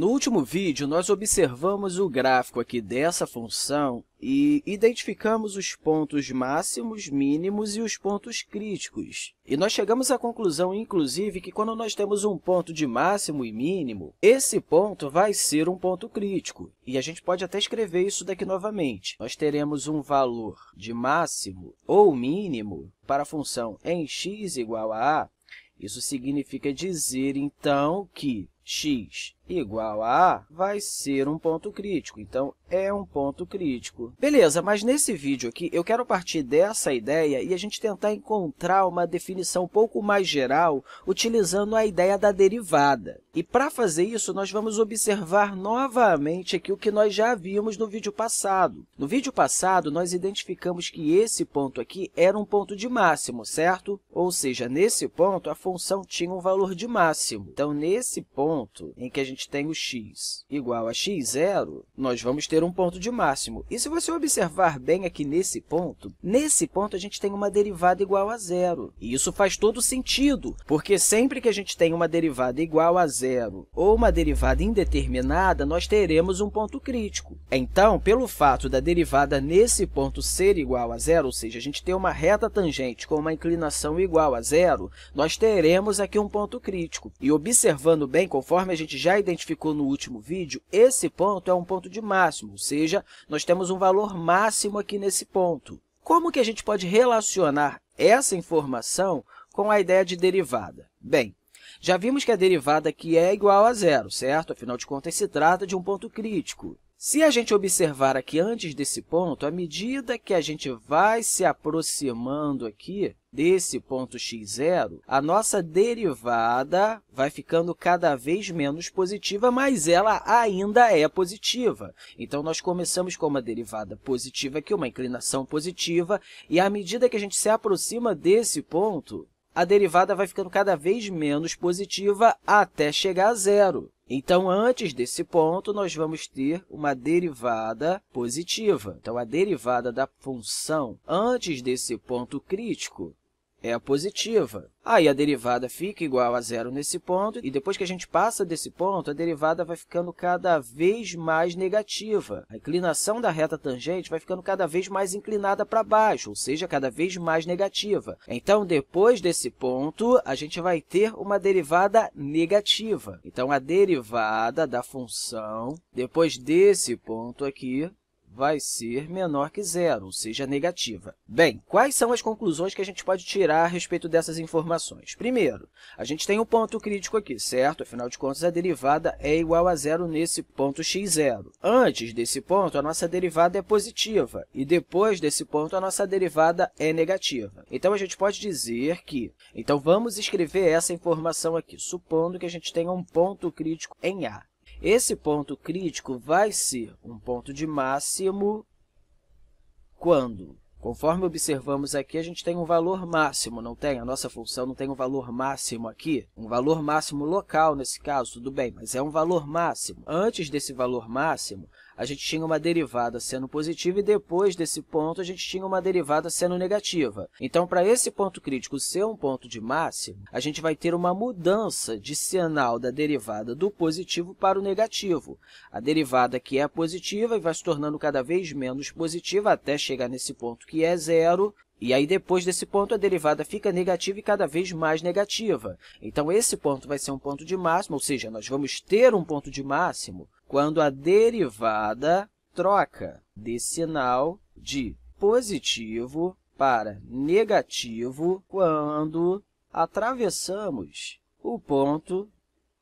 No último vídeo, nós observamos o gráfico aqui dessa função e identificamos os pontos máximos, mínimos e os pontos críticos. E nós chegamos à conclusão, inclusive, que quando nós temos um ponto de máximo e mínimo, esse ponto vai ser um ponto crítico. E a gente pode até escrever isso daqui novamente. Nós teremos um valor de máximo ou mínimo para a função em x igual a a. Isso significa dizer, então, que x igual a vai ser um ponto crítico, então é um ponto crítico. Beleza, mas nesse vídeo aqui eu quero partir dessa ideia e a gente tentar encontrar uma definição um pouco mais geral utilizando a ideia da derivada. E para fazer isso, nós vamos observar novamente aqui o que nós já vimos no vídeo passado. No vídeo passado, nós identificamos que esse ponto aqui era um ponto de máximo, certo? Ou seja, nesse ponto, a função tinha um valor de máximo. Então, nesse ponto em que a gente gente tem o x igual a x0, nós vamos ter um ponto de máximo. E se você observar bem aqui nesse ponto, nesse ponto a gente tem uma derivada igual a zero. E isso faz todo sentido, porque sempre que a gente tem uma derivada igual a zero ou uma derivada indeterminada, nós teremos um ponto crítico. Então, pelo fato da derivada nesse ponto ser igual a zero, ou seja, a gente ter uma reta tangente com uma inclinação igual a zero, nós teremos aqui um ponto crítico. E observando bem, conforme a gente já identificou, identificou no último vídeo, esse ponto é um ponto de máximo, ou seja, nós temos um valor máximo aqui nesse ponto. Como que a gente pode relacionar essa informação com a ideia de derivada? Bem, já vimos que a derivada aqui é igual a zero, certo? Afinal de contas, se trata de um ponto crítico. Se a gente observar aqui antes desse ponto, à medida que a gente vai se aproximando aqui desse ponto x0, a nossa derivada vai ficando cada vez menos positiva, mas ela ainda é positiva. Então, nós começamos com uma derivada positiva aqui, uma inclinação positiva, e à medida que a gente se aproxima desse ponto, a derivada vai ficando cada vez menos positiva até chegar a zero. Então, antes desse ponto, nós vamos ter uma derivada positiva. Então, a derivada da função antes desse ponto crítico é positiva. Aí a derivada fica igual a zero nesse ponto, e depois que a gente passa desse ponto, a derivada vai ficando cada vez mais negativa. A inclinação da reta tangente vai ficando cada vez mais inclinada para baixo, ou seja, cada vez mais negativa. Então, depois desse ponto, a gente vai ter uma derivada negativa. Então, a derivada da função, depois desse ponto aqui, vai ser menor que zero, ou seja, negativa. Bem, quais são as conclusões que a gente pode tirar a respeito dessas informações? Primeiro, a gente tem um ponto crítico aqui, certo? Afinal de contas, a derivada é igual a zero nesse ponto x0. Antes desse ponto, a nossa derivada é positiva, e depois desse ponto, a nossa derivada é negativa. Então, a gente pode dizer que... Então, vamos escrever essa informação aqui, supondo que a gente tenha um ponto crítico em A. Esse ponto crítico vai ser um ponto de máximo quando? Conforme observamos aqui, a gente tem um valor máximo, não tem? A nossa função não tem um valor máximo aqui? Um valor máximo local, nesse caso, tudo bem, mas é um valor máximo. Antes desse valor máximo, a gente tinha uma derivada sendo positiva e depois desse ponto a gente tinha uma derivada sendo negativa. Então, para esse ponto crítico ser um ponto de máximo, a gente vai ter uma mudança de sinal da derivada do positivo para o negativo. A derivada que é positiva e vai se tornando cada vez menos positiva até chegar nesse ponto que é zero, e aí, depois desse ponto, a derivada fica negativa e cada vez mais negativa. Então, esse ponto vai ser um ponto de máximo, ou seja, nós vamos ter um ponto de máximo quando a derivada troca de sinal de positivo para negativo quando atravessamos o ponto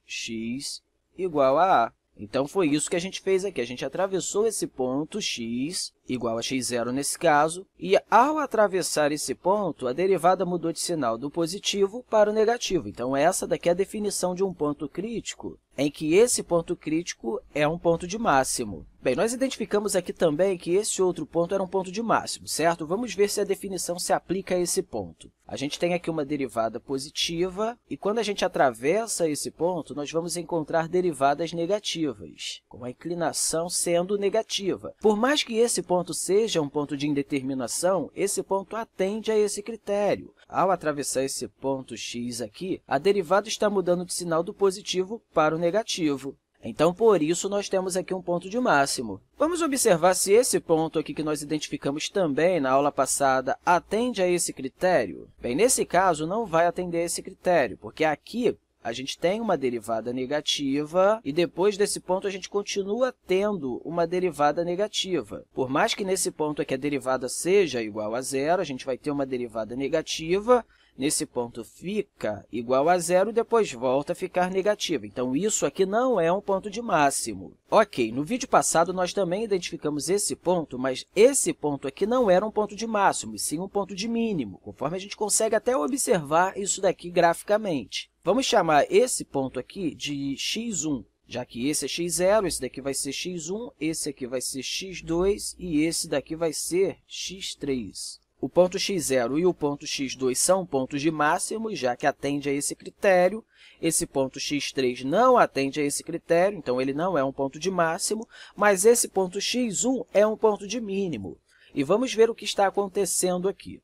x igual a a. Então, foi isso que a gente fez aqui. A gente atravessou esse ponto x igual a x0 nesse caso, e ao atravessar esse ponto, a derivada mudou de sinal do positivo para o negativo. Então, essa daqui é a definição de um ponto crítico, em que esse ponto crítico é um ponto de máximo. Bem, nós identificamos aqui também que esse outro ponto era um ponto de máximo, certo? Vamos ver se a definição se aplica a esse ponto. A gente tem aqui uma derivada positiva, e quando a gente atravessa esse ponto, nós vamos encontrar derivadas negativas, com a inclinação sendo negativa. Por mais que esse ponto ponto seja um ponto de indeterminação, esse ponto atende a esse critério. Ao atravessar esse ponto x aqui, a derivada está mudando de sinal do positivo para o negativo. Então, por isso, nós temos aqui um ponto de máximo. Vamos observar se esse ponto aqui que nós identificamos também na aula passada atende a esse critério? Bem, nesse caso, não vai atender a esse critério, porque aqui a gente tem uma derivada negativa e depois desse ponto a gente continua tendo uma derivada negativa. Por mais que nesse ponto aqui é a derivada seja igual a zero, a gente vai ter uma derivada negativa, nesse ponto fica igual a zero e depois volta a ficar negativa. Então, isso aqui não é um ponto de máximo. Ok, no vídeo passado nós também identificamos esse ponto, mas esse ponto aqui não era um ponto de máximo, e sim um ponto de mínimo, conforme a gente consegue até observar isso daqui graficamente. Vamos chamar esse ponto aqui de x1, já que esse é x0, esse daqui vai ser x1, esse aqui vai ser x2 e esse daqui vai ser x3. O ponto x0 e o ponto x2 são pontos de máximo, já que atende a esse critério. Esse ponto x3 não atende a esse critério, então ele não é um ponto de máximo, mas esse ponto x1 é um ponto de mínimo. E vamos ver o que está acontecendo aqui.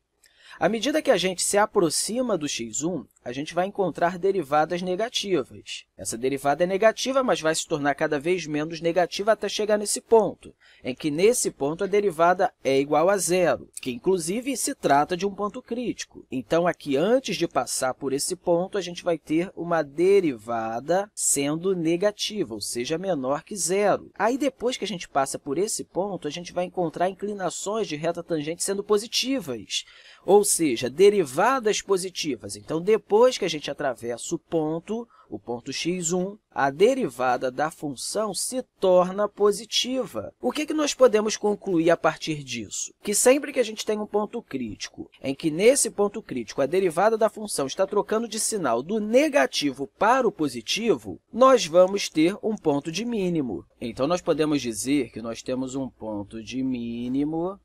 À medida que a gente se aproxima do x1, a gente vai encontrar derivadas negativas. Essa derivada é negativa, mas vai se tornar cada vez menos negativa até chegar nesse ponto, em que, nesse ponto, a derivada é igual a zero, que, inclusive, se trata de um ponto crítico. Então, aqui, antes de passar por esse ponto, a gente vai ter uma derivada sendo negativa, ou seja, menor que zero. Aí, depois que a gente passa por esse ponto, a gente vai encontrar inclinações de reta tangente sendo positivas ou seja, derivadas positivas. Então, depois que a gente atravessa o ponto, o ponto x1, a derivada da função se torna positiva. O que, é que nós podemos concluir a partir disso? Que sempre que a gente tem um ponto crítico, em que nesse ponto crítico a derivada da função está trocando de sinal do negativo para o positivo, nós vamos ter um ponto de mínimo. Então, nós podemos dizer que nós temos um ponto de mínimo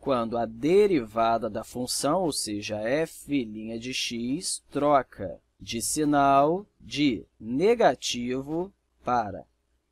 quando a derivada da função, ou seja, f' de x, troca de sinal de negativo para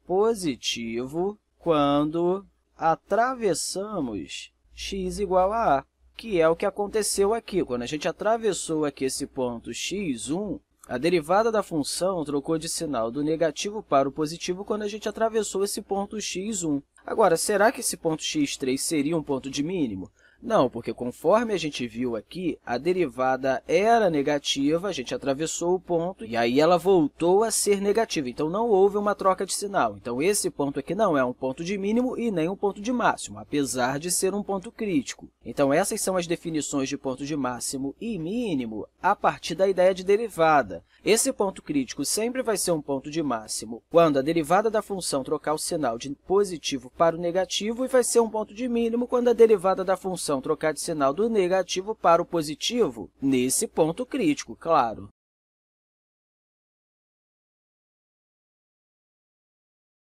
positivo quando atravessamos x igual a a, que é o que aconteceu aqui. Quando a gente atravessou aqui esse ponto x1, a derivada da função trocou de sinal do negativo para o positivo quando a gente atravessou esse ponto x1. Agora, será que esse ponto x3 seria um ponto de mínimo? Não, porque conforme a gente viu aqui, a derivada era negativa, a gente atravessou o ponto, e aí ela voltou a ser negativa. Então, não houve uma troca de sinal. Então, esse ponto aqui não é um ponto de mínimo e nem um ponto de máximo, apesar de ser um ponto crítico. Então, essas são as definições de ponto de máximo e mínimo a partir da ideia de derivada. Esse ponto crítico sempre vai ser um ponto de máximo quando a derivada da função trocar o sinal de positivo para o negativo e vai ser um ponto de mínimo quando a derivada da função trocar de sinal do negativo para o positivo, nesse ponto crítico, claro.